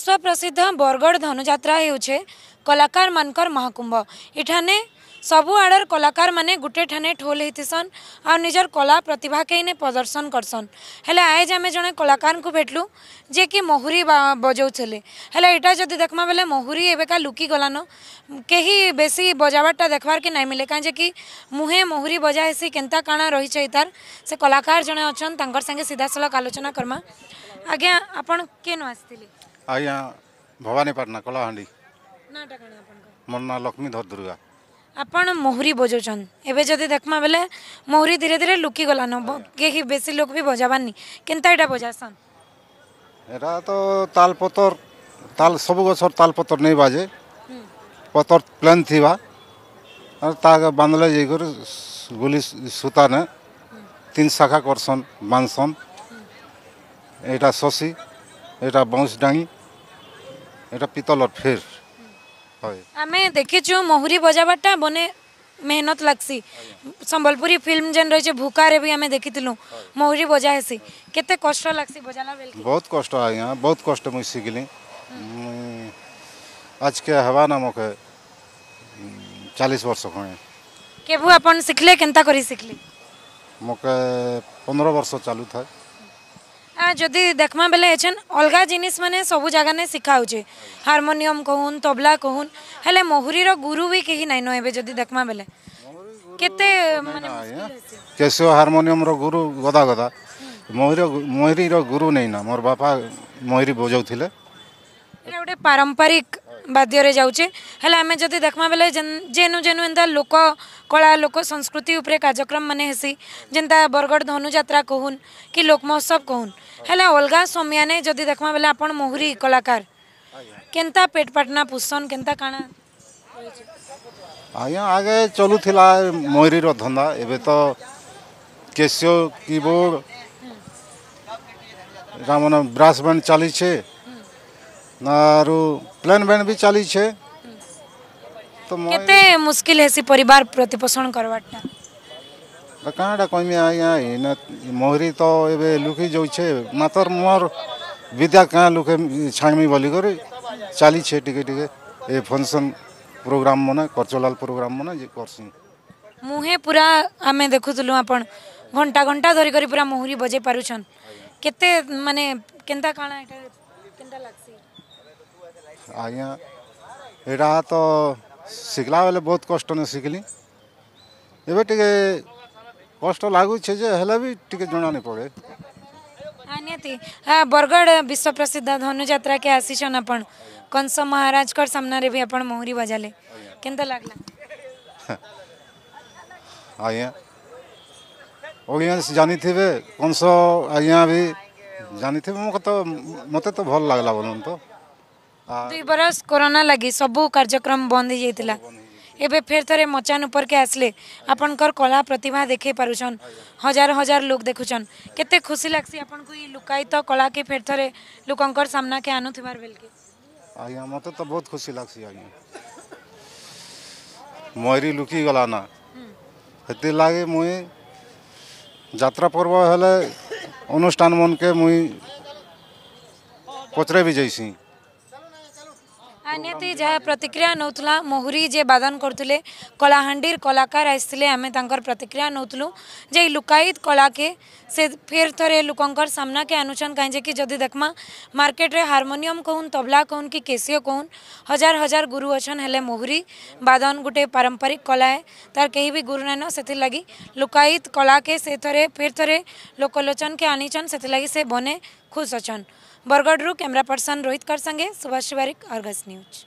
ବିଶ୍ୱ ପ୍ରସିଦ୍ଧ ବରଗଡ଼ ଧନୁଯାତ୍ରା ହେଉଛେ କଲାକାରମାନଙ୍କର ମହାକୁମ୍ଭ ଏଠାନେ ସବୁ ଆଡ଼ର କଲାକାରମାନେ ଗୁଟେ ଠାନେ ଠୋଲ୍ ହେଇଥିସନ୍ ଆଉ ନିଜର କଲା ପ୍ରତିଭାକେ ଇନେ ପ୍ରଦର୍ଶନ କରସନ୍ ହେଲେ ଆଏଜ୍ ଆମେ ଜଣେ କଲାକାରଙ୍କୁ ଭେଟଲୁ ଯିଏକି ମହୁରୀ ବଜାଉଥିଲେ ହେଲେ ଏଇଟା ଯଦି ଦେଖ୍ମା ବେଲେ ମହୁରୀ ଏବେକା ଲୁକିଗଲାନ କେହି ବେଶୀ ବଜାବାରଟା ଦେଖ୍ବାର୍କେ ନାଇଁ ମିଲେ କାଁ ଯେ କି ମୁହେଁ ମହୁରୀ ବଜା ହେସି କେନ୍ତା କାଣା ରହିଛେ ଇତାର୍ ସେ କଲାକାର ଜଣେ ଅଛନ୍ ତାଙ୍କର ସାଙ୍ଗେ ସିଧାସଳଖ ଆଲୋଚନା କର୍ମା ଆଜ୍ଞା ଆପଣ କେନୁ ଆସିଥିଲେ અહીંયા ભવાનીપાટના કલાહાંડી ମୋ ନାଁ ଲକ୍ଷ୍ମୀଧର ଦୁର୍ଗା ଆପଣ ମୋହରି ବଜାଉଛନ୍ ଏବେ ଯଦି ଦେଖ୍ମା ବେଲେ ମୋହରି ଧୀରେ ଧୀରେ ଲୁକିଗଲାନ କେହି ବେଶୀ ଲୋକ ବି ବଜାବାନି କେନ୍ତା ଏଇଟା ବଜାସନ୍ ଏଇଟା ତ ତାଲ ପତର ତାଲ ସବୁ ଗଛର ତାଲ ପତର ନେଇ ବାଜେ ପତର ପ୍ଲେନ୍ ଥିବା ତାହାକେ ବାନ୍ଧଲେ ଯାଇକରି ଗୁଲି ସୂତାନେ ତିନି ଶାଖା କରସନ୍ ବାନ୍ଧସନ୍ ଏଇଟା ଶଶୀ এটা বাউঁশ ডাঙি এটা পিতলর ফের হয় আমি দেখিছু মহুরি বজাবারটা বনে মেহনত লাগছি সম্বলপুরী ফিল্ম যেন রয়েছে ভুকারে বি আমি দেখিলু মহুরি বজা হেসি কেতে কষ্ট লাগছি বজালা বেল বহুত কষ্ট আজ্ঞা বহুত কষ্ট মুই শিখলি আজকে হওয়া নামক চালিশ বর্ষ খে কেবু আপন শিখলে কেনতা করি শিখলি মকে পনেরো বর্ষ চালু থাকে যদি দেখমা বেলে এছেন অলগা জিনিস মানে সবু জায়গানে শিখা হচ্ছে হারমোনিয়ম কহুন তবলা কহুন হলে মহুরীর গুরু বি কেহি নাই ন এবে যদি দেখমা বেলে কেতে মানে কেশব হারমোনিয়মর গুরু গদা গদা ময়ূর ময়ূরীর গুরু নেই না মোর বাপা ময়ূরী বজাউলে এটা গোটে পারম্পরিক ବାଧ୍ୟରେ ଯାଉଛେ ହେଲେ ଆମେ ଯଦି ଦେଖ୍ମା ବେଲେ ଯେନୁ ଯେନୁ ଏନ୍ତା ଲୋକ କଳା ଲୋକ ସଂସ୍କୃତି ଉପରେ କାର୍ଯ୍ୟକ୍ରମ ମାନେ ହେସି ଯେନ୍ତା ବରଗଡ଼ ଧନୁଯାତ୍ରା କହୁନ୍ କି ଲୋକ ମହୋତ୍ସବ କହୁନ୍ ହେଲେ ଅଲଗା ସମିଆନେ ଯଦି ଦେଖ୍ମା ବେଲେ ଆପଣ ମୋହୁରୀ କଳାକାର କେନ୍ତା ପେଟ ପାଟନା ପୁଷନ୍ କେନ୍ତା କାଣା ଆଜ୍ଞା ଆଗେ ଚଲୁଥିଲା ମୟୂରୀର ଧନ୍ଦା ଏବେ ତ କେସିଓ କିବୋର୍ଡ଼ ଏଇଟା ମାନେ ବ୍ରାସ୍ ବ୍ୟାଣ୍ଡ ଚାଲିଛେ ଆରୁ ପ୍ଲେନ୍ ବ୍ୟାନ୍ ବି ଚାଲିଛେ ତ କେତେ ମୁସ୍କିଲ ହେସି ପରିବାର ପ୍ରତିପୋଷଣ କରବାଟା କାଣାଟା କହିମି ଆଜ୍ଞା ଇନେ ମୋହରି ତ ଏବେ ଲୁକି ଯାଉଛେ ମାତର ମୋର ବିଦ୍ୟା କାଁ ଲୁକେ ଛାଡ଼ମି ବୋଲିକରି ଚାଲିଛେ ଟିକେ ଟିକେ ଏ ଫଙ୍କସନ୍ ପ୍ରୋଗ୍ରାମ୍ ମାନେ କରଚଲାଲ ପ୍ରୋଗ୍ରାମ୍ ମାନେ ଯେ କରସି ମୁହେଁ ପୁରା ଆମେ ଦେଖୁଥିଲୁ ଆପଣ ଘଣ୍ଟା ଘଣ୍ଟା ଧରିକରି ପୁରା ମୋହରି ବଜେଇ ପାରୁଛନ୍ କେତେ ମାନେ କେନ୍ତା କାଣା ଏଇଟା କେନ୍ତା ଲାଗ୍ସି ଆଜ୍ଞା ଏଇଟା ତ ଶିଖିଲା ବେଲେ ବହୁତ କଷ୍ଟନେ ଶିଖିଲି ଏବେ ଟିକେ କଷ୍ଟ ଲାଗୁଛେ ଯେ ହେଲେ ବି ଟିକେ ଜଣା ନାଇଁ ପଡ଼େ ନିହାତି ବରଗଡ଼ ବିଶ୍ୱ ପ୍ରସିଦ୍ଧ ଧନୁଯାତ୍ରାକେ ଆସିଛନ୍ ଆପଣ କଂସ ମହାରାଜଙ୍କର ସାମ୍ନାରେ ବି ଆପଣ ମହୁରୀ ବଜାଲେ କେନ୍ତା ଲାଗଲା ଆଜ୍ଞା ଅଡ଼ିଏନ୍ସ ଜାଣିଥିବେ କଂସ ଆଜ୍ଞା ବି ଜାଣିଥିବେ ମୋତେ ତ ମୋତେ ତ ଭଲ ଲାଗଲା ବୋଲନ୍ତୁ ତ ଦୁଇ ବରଷ କରୋନା ଲାଗି ସବୁ କାର୍ଯ୍ୟକ୍ରମ ବନ୍ଦ ହେଇଯାଇଥିଲା ଏବେ ଫେର ଥରେ ମଚାନ ଉପରକେ ଆସିଲେ ଆପଣଙ୍କର କଳା ପ୍ରତିଭା ଦେଖେଇ ପାରୁଛନ୍ ହଜାର ହଜାର ଲୋକ ଦେଖୁଛନ୍ କେତେ ଖୁସି ଲାଗ୍ସି ଆପଣଙ୍କୁ ଏଇ ଲୁକାୟିତ କଳାକେ ଫେର ଥରେ ଲୋକଙ୍କର ସାମ୍ନାକେ ଆଣୁଥିବାର ବେଲକେ ଆଜ୍ଞା ମତେ ତ ବହୁତ ଖୁସି ଲାଗ୍ସି ଆଜ୍ଞା ମୟୂରୀ ଲୁକିଗଲା ନା ସେଥିର୍ଲାଗି ମୁଇଁ ଯାତ୍ରା ପର୍ବ ହେଲେ ଅନୁଷ୍ଠାନ ମନକେ ମୁଇଁ ପଚରେ ବି ଯାଇସି निति जहाँ प्रतिक्रिया नौला मोहरी जे बादन करुले कलाहांडीर कलाकार आम तर प्रतिक्रिया नौलु जे लुकायत कला के से फेर थे लोकंर सामना के आनुन कहीं जदि देखमा मार्केट रे हारमोनियम कहून तबला कहून कि केसीय कहून हजार हजार गुरु अच्छे हेले मोहरी बादन गोटे पारंपरिक कला है तार कहीं भी गुरु नैन से लगी लुकायत कला के से थे फेर थे लोकलोचन के आनीचन से बने खुश अच्छा बरगढ़ रू कैमेरा पर्सन रोहित कर संगे सुभाष बारिक अर्गस न्यूज